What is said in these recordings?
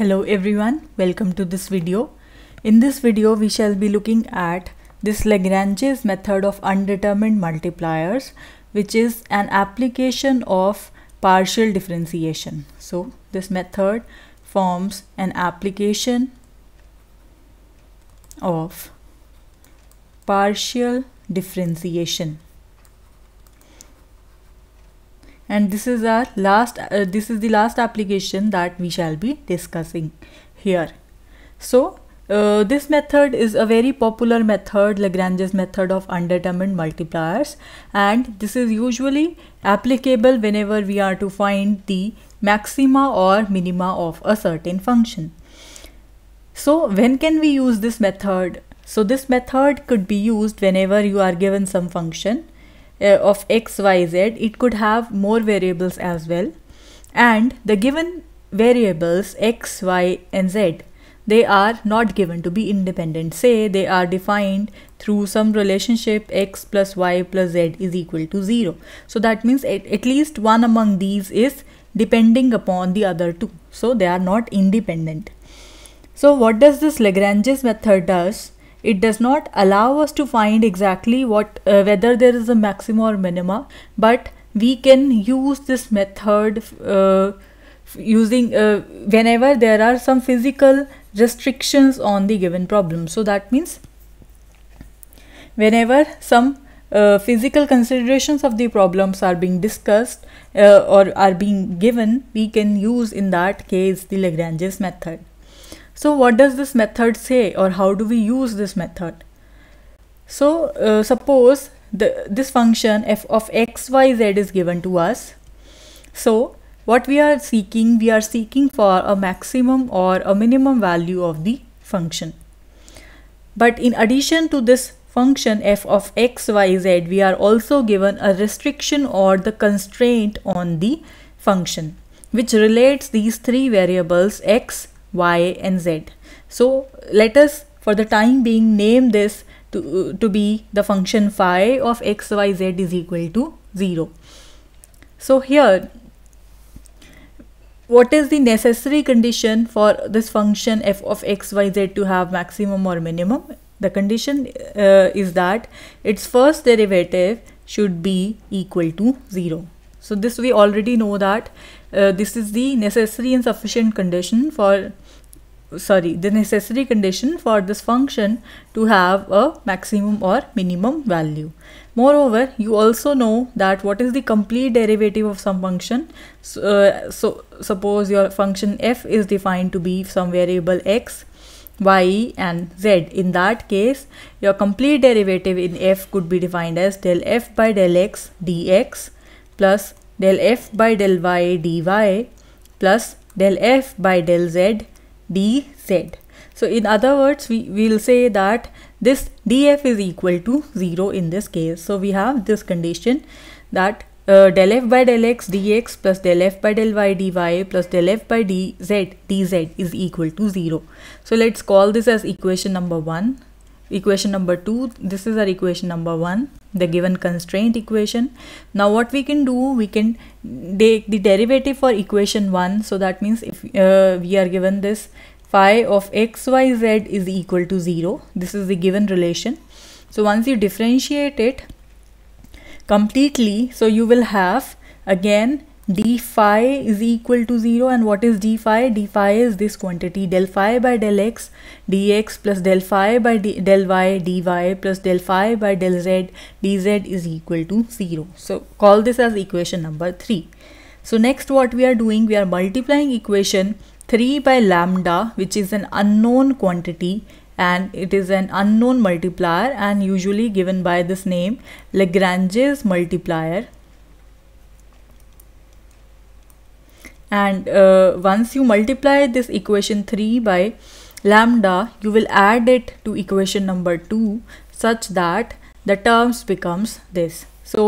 Hello everyone, welcome to this video. In this video, we shall be looking at this Lagrange's method of undetermined multipliers, which is an application of partial differentiation. So this method forms an application of partial differentiation and this is our last uh, this is the last application that we shall be discussing here so uh, this method is a very popular method Lagrange's method of undetermined multipliers and this is usually applicable whenever we are to find the maxima or minima of a certain function. So when can we use this method? So this method could be used whenever you are given some function uh, of x, y, z, it could have more variables as well. And the given variables x, y, and z, they are not given to be independent. Say they are defined through some relationship x plus y plus z is equal to 0. So that means at, at least one among these is depending upon the other two. So they are not independent. So what does this Lagrange's method does? it does not allow us to find exactly what uh, whether there is a maxima or minima but we can use this method uh, using uh, whenever there are some physical restrictions on the given problem so that means whenever some uh, physical considerations of the problems are being discussed uh, or are being given, we can use in that case the Lagrange's method. So what does this method say or how do we use this method? So uh, suppose the, this function f of x, y, z is given to us. So what we are seeking, we are seeking for a maximum or a minimum value of the function. But in addition to this function f of x, y, z, we are also given a restriction or the constraint on the function which relates these three variables x, y and z so let us for the time being name this to, to be the function phi of x y z is equal to 0 so here what is the necessary condition for this function f of x y z to have maximum or minimum the condition uh, is that its first derivative should be equal to 0 so this we already know that uh, this is the necessary and sufficient condition for sorry the necessary condition for this function to have a maximum or minimum value moreover you also know that what is the complete derivative of some function so, uh, so suppose your function f is defined to be some variable x y and z in that case your complete derivative in f could be defined as del f by del x dx plus del f by del y dy plus del f by del z dz. So in other words, we will say that this df is equal to 0 in this case. So we have this condition that uh, del f by del x dx plus del f by del y dy plus del f by dz dz is equal to 0. So let's call this as equation number 1. Equation number 2, this is our equation number 1 the given constraint equation. Now what we can do, we can take the derivative for equation 1. So that means if uh, we are given this phi of xyz is equal to 0. This is the given relation. So once you differentiate it completely, so you will have again d phi is equal to 0 and what is d phi? d phi is this quantity del phi by del x dx plus del phi by d, del y dy plus del phi by del z dz is equal to 0. So call this as equation number 3. So next what we are doing we are multiplying equation 3 by lambda which is an unknown quantity and it is an unknown multiplier and usually given by this name Lagrange's multiplier and uh, once you multiply this equation 3 by lambda you will add it to equation number 2 such that the terms becomes this so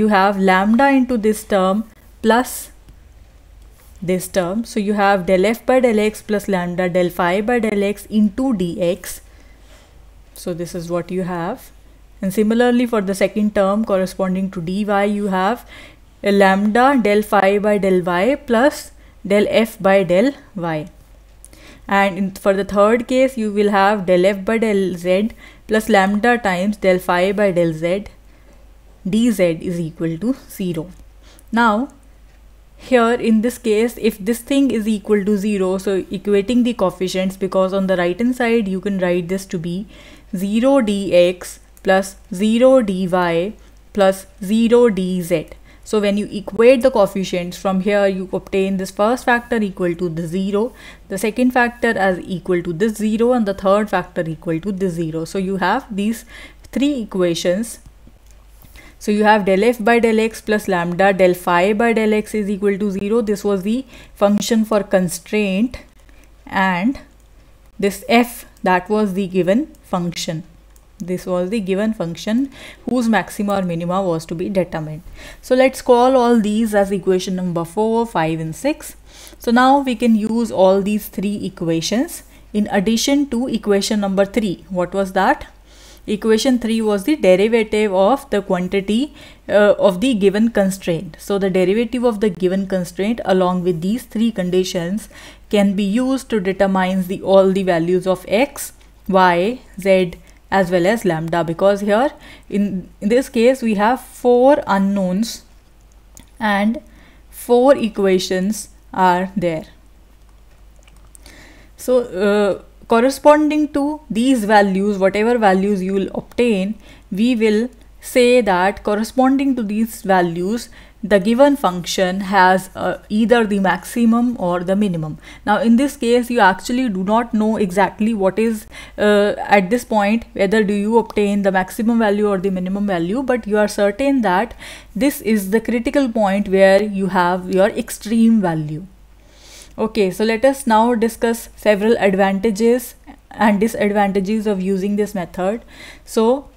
you have lambda into this term plus this term so you have del f by del x plus lambda del phi by del x into dx so this is what you have and similarly for the second term corresponding to dy you have lambda del phi by del y plus del f by del y and in, for the third case you will have del f by del z plus lambda times del phi by del z dz is equal to 0. Now here in this case if this thing is equal to 0 so equating the coefficients because on the right hand side you can write this to be 0 dx plus 0 dy plus 0 dz so when you equate the coefficients from here, you obtain this first factor equal to the zero, the second factor as equal to this zero and the third factor equal to the zero. So you have these three equations so you have del f by del x plus lambda del phi by del x is equal to 0. This was the function for constraint and this f that was the given function. This was the given function whose maxima or minima was to be determined. So let's call all these as equation number 4, 5 and 6. So now we can use all these three equations in addition to equation number 3. What was that? Equation 3 was the derivative of the quantity uh, of the given constraint. So the derivative of the given constraint along with these three conditions can be used to determine the all the values of x, y, z as well as lambda because here in, in this case we have four unknowns and four equations are there. So uh, corresponding to these values whatever values you will obtain we will say that corresponding to these values the given function has uh, either the maximum or the minimum. Now in this case you actually do not know exactly what is uh, at this point whether do you obtain the maximum value or the minimum value but you are certain that this is the critical point where you have your extreme value. Okay so let us now discuss several advantages and disadvantages of using this method. So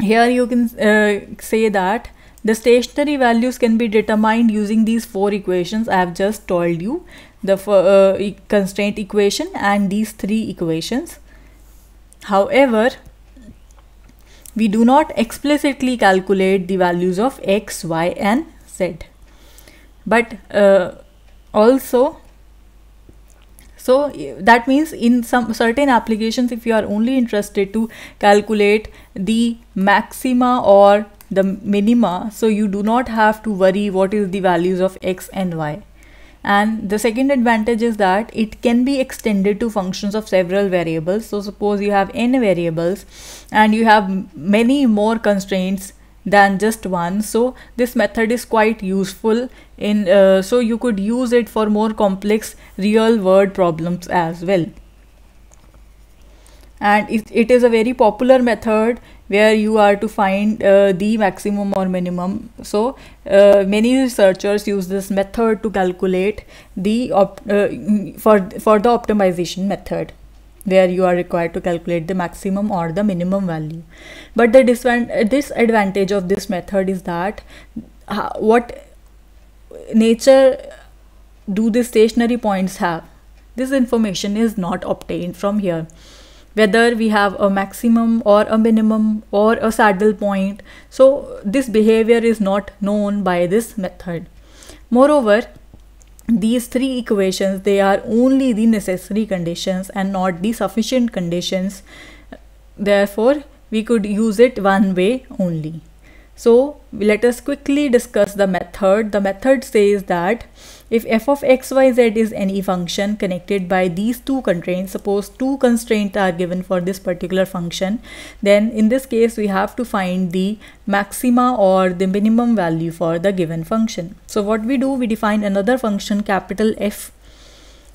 here you can uh, say that the stationary values can be determined using these four equations I have just told you the uh, constraint equation and these three equations however we do not explicitly calculate the values of x y and z but uh, also so that means in some certain applications, if you are only interested to calculate the maxima or the minima, so you do not have to worry what is the values of x and y. And the second advantage is that it can be extended to functions of several variables. So suppose you have n variables and you have many more constraints than just one so this method is quite useful in uh, so you could use it for more complex real world problems as well and it, it is a very popular method where you are to find uh, the maximum or minimum so uh, many researchers use this method to calculate the uh, for for the optimization method where you are required to calculate the maximum or the minimum value. But the disadvantage of this method is that uh, what nature do the stationary points have? This information is not obtained from here. Whether we have a maximum or a minimum or a saddle point. So this behavior is not known by this method. Moreover, these three equations they are only the necessary conditions and not the sufficient conditions therefore we could use it one way only so let us quickly discuss the method. The method says that if f of x, y, z is any function connected by these two constraints, suppose two constraints are given for this particular function, then in this case we have to find the maxima or the minimum value for the given function. So what we do, we define another function capital F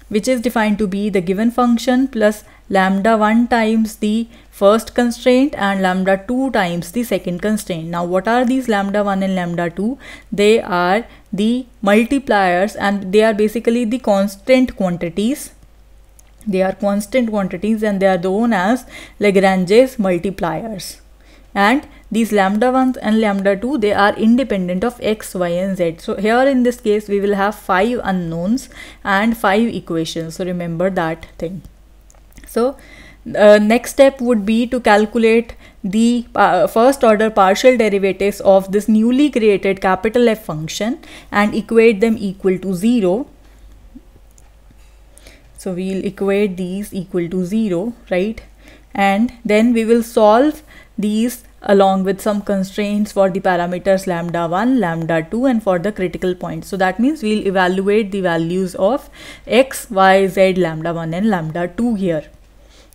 which is defined to be the given function plus lambda 1 times the first constraint and lambda 2 times the second constraint. Now what are these lambda 1 and lambda 2? They are the multipliers and they are basically the constant quantities. They are constant quantities and they are known as Lagrange's multipliers and these lambda 1 and lambda 2 they are independent of x y and z so here in this case we will have five unknowns and five equations so remember that thing so uh, next step would be to calculate the uh, first order partial derivatives of this newly created capital F function and equate them equal to 0 so we'll equate these equal to 0 right and then we will solve these along with some constraints for the parameters lambda 1 lambda 2 and for the critical point so that means we'll evaluate the values of x y z lambda 1 and lambda 2 here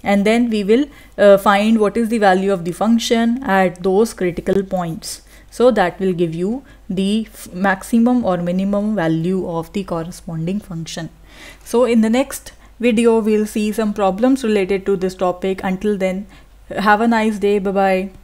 and then we will uh, find what is the value of the function at those critical points so that will give you the maximum or minimum value of the corresponding function so in the next video we'll see some problems related to this topic until then have a nice day bye bye